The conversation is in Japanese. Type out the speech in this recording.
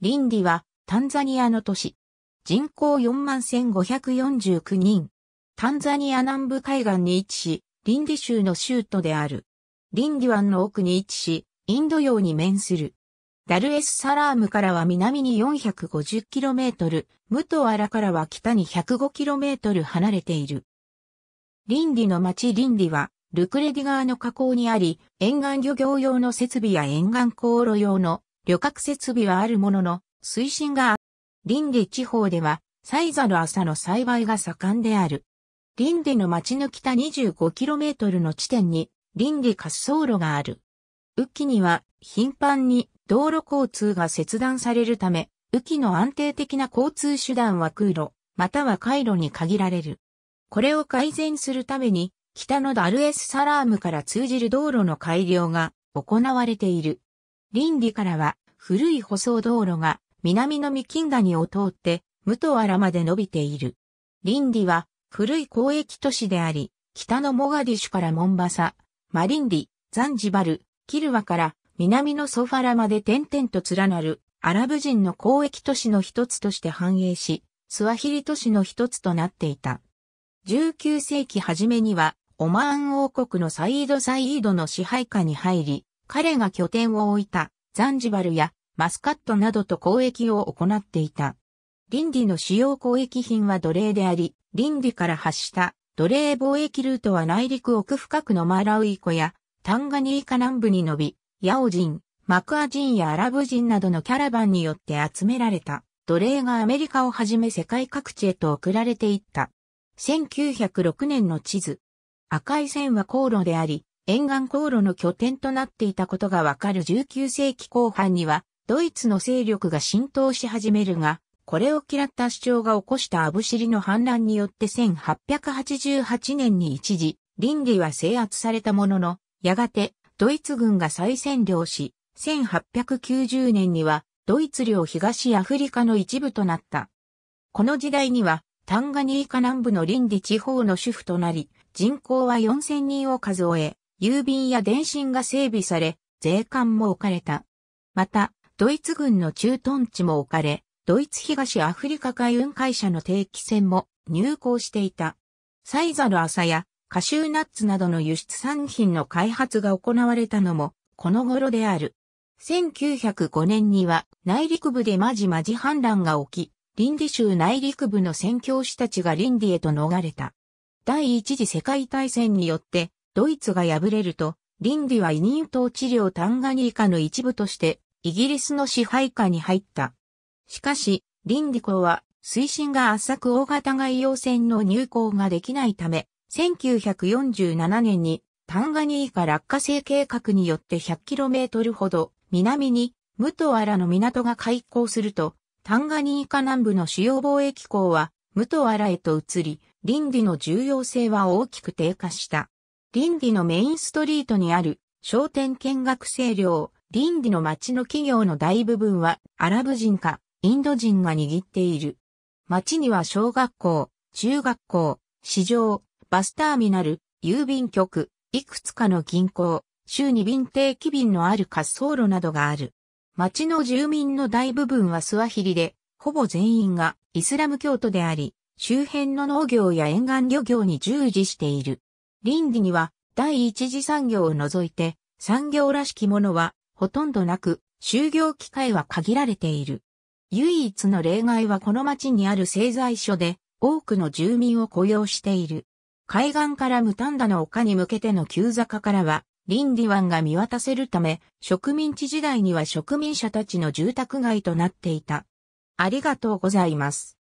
リンディはタンザニアの都市。人口41,549人。タンザニア南部海岸に位置し、リンディ州の州都である。リンディ湾の奥に位置し、インド洋に面する。ダルエスサラームからは南に 450km、ムトアラからは北に 105km 離れている。リンディの町リンディは、ルクレディ川の河口にあり、沿岸漁業用の設備や沿岸航路用の旅客設備はあるものの、水深が、リンデ地方では、サイザの朝の栽培が盛んである。リンデの町の北 25km の地点に、リンデ滑走路がある。雨季には、頻繁に道路交通が切断されるため、雨季の安定的な交通手段は空路、または回路に限られる。これを改善するために、北のダルエスサラームから通じる道路の改良が行われている。リンディからは古い舗装道路が南の三金谷を通って武藤原まで伸びている。リンディは古い交易都市であり、北のモガディシュからモンバサ、マリンディ、ザンジバル、キルワから南のソファラまで点々と連なるアラブ人の交易都市の一つとして繁栄し、スワヒリ都市の一つとなっていた。19世紀初めには、オマーン王国のサイード・サイードの支配下に入り、彼が拠点を置いたザンジバルやマスカットなどと交易を行っていた。リンディの主要交易品は奴隷であり、リンディから発した奴隷貿易ルートは内陸奥深くのマラウイ湖やタンガニーカ南部に伸び、ヤオ人、マクア人やアラブ人などのキャラバンによって集められた奴隷がアメリカをはじめ世界各地へと送られていった。1906年の地図。赤い線は航路であり、沿岸航路の拠点となっていたことがわかる19世紀後半には、ドイツの勢力が浸透し始めるが、これを嫌った主張が起こしたアブシリの反乱によって1888年に一時、倫理は制圧されたものの、やがてドイツ軍が再占領し、1890年にはドイツ領東アフリカの一部となった。この時代には、タンガニーカ南部のリンデ地方の主婦となり、人口は4000人を数え、郵便や電信が整備され、税関も置かれた。また、ドイツ軍の駐屯地も置かれ、ドイツ東アフリカ海運会社の定期船も入港していた。サイザル朝やカシューナッツなどの輸出産品の開発が行われたのもこの頃である。1905年には内陸部でマジマジ反乱が起き、リンディ州内陸部の宣教師たちがリンディへと逃れた。第一次世界大戦によってドイツが敗れると、リンディは委任統治領タンガニーカの一部として、イギリスの支配下に入った。しかし、リンディ港は、水深が浅く大型外洋船の入港ができないため、1947年にタンガニーカ落下性計画によって 100km ほど南にムトアラの港が開港すると、タンガニーカ南部の主要貿易港はムトアラへと移り、リンディの重要性は大きく低下した。リンディのメインストリートにある商店見学清涼、リンディの町の企業の大部分はアラブ人かインド人が握っている。町には小学校、中学校、市場、バスターミナル、郵便局、いくつかの銀行、週に便定期便のある滑走路などがある。町の住民の大部分はスワヒリで、ほぼ全員がイスラム教徒であり、周辺の農業や沿岸漁業に従事している。林理には第一次産業を除いて産業らしきものはほとんどなく、就業機会は限られている。唯一の例外はこの町にある製材所で多くの住民を雇用している。海岸から無丹田の丘に向けての急坂からは、リンディ湾が見渡せるため、植民地時代には植民者たちの住宅街となっていた。ありがとうございます。